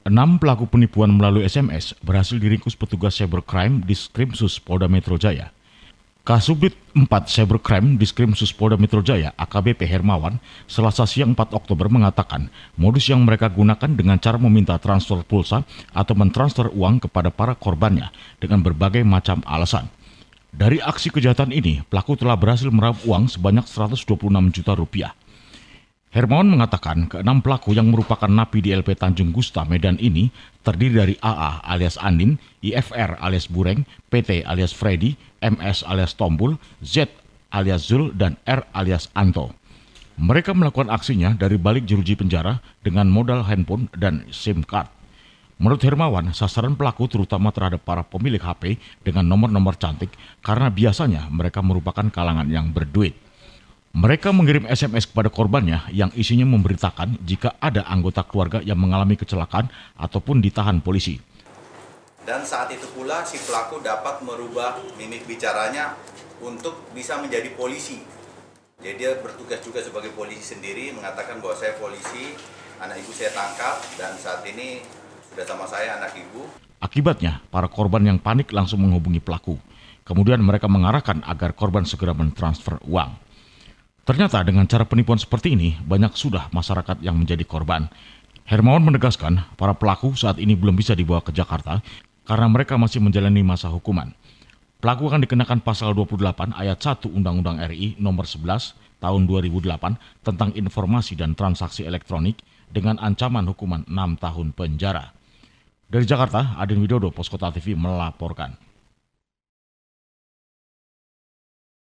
Enam pelaku penipuan melalui SMS berhasil diringkus petugas cybercrime di Skrimsus Polda Metro Jaya. Kasubdit 4 Cybercrime di Skrimsus Polda Metro Jaya, AKBP Hermawan, selasa siang 4 Oktober mengatakan modus yang mereka gunakan dengan cara meminta transfer pulsa atau mentransfer uang kepada para korbannya dengan berbagai macam alasan. Dari aksi kejahatan ini, pelaku telah berhasil meraup uang sebanyak 126 juta rupiah. Hermawan mengatakan keenam pelaku yang merupakan napi di LP Tanjung Gusta Medan ini terdiri dari AA alias Andin, IFR alias Bureng, PT alias Freddy, MS alias Tombul, Z alias Zul, dan R alias Anto. Mereka melakukan aksinya dari balik jeruji penjara dengan modal handphone dan SIM card. Menurut Hermawan, sasaran pelaku terutama terhadap para pemilik HP dengan nomor-nomor cantik karena biasanya mereka merupakan kalangan yang berduit. Mereka mengirim SMS kepada korbannya yang isinya memberitakan jika ada anggota keluarga yang mengalami kecelakaan ataupun ditahan polisi. Dan saat itu pula si pelaku dapat merubah mimik bicaranya untuk bisa menjadi polisi. Jadi dia bertugas juga sebagai polisi sendiri mengatakan bahwa saya polisi, anak ibu saya tangkap dan saat ini sudah sama saya anak ibu. Akibatnya, para korban yang panik langsung menghubungi pelaku. Kemudian mereka mengarahkan agar korban segera mentransfer uang. Ternyata dengan cara penipuan seperti ini, banyak sudah masyarakat yang menjadi korban. Hermawan menegaskan, para pelaku saat ini belum bisa dibawa ke Jakarta karena mereka masih menjalani masa hukuman. Pelaku akan dikenakan pasal 28 ayat 1 Undang-Undang RI nomor 11 tahun 2008 tentang informasi dan transaksi elektronik dengan ancaman hukuman 6 tahun penjara. Dari Jakarta, Adin Widodo, Poskota TV melaporkan.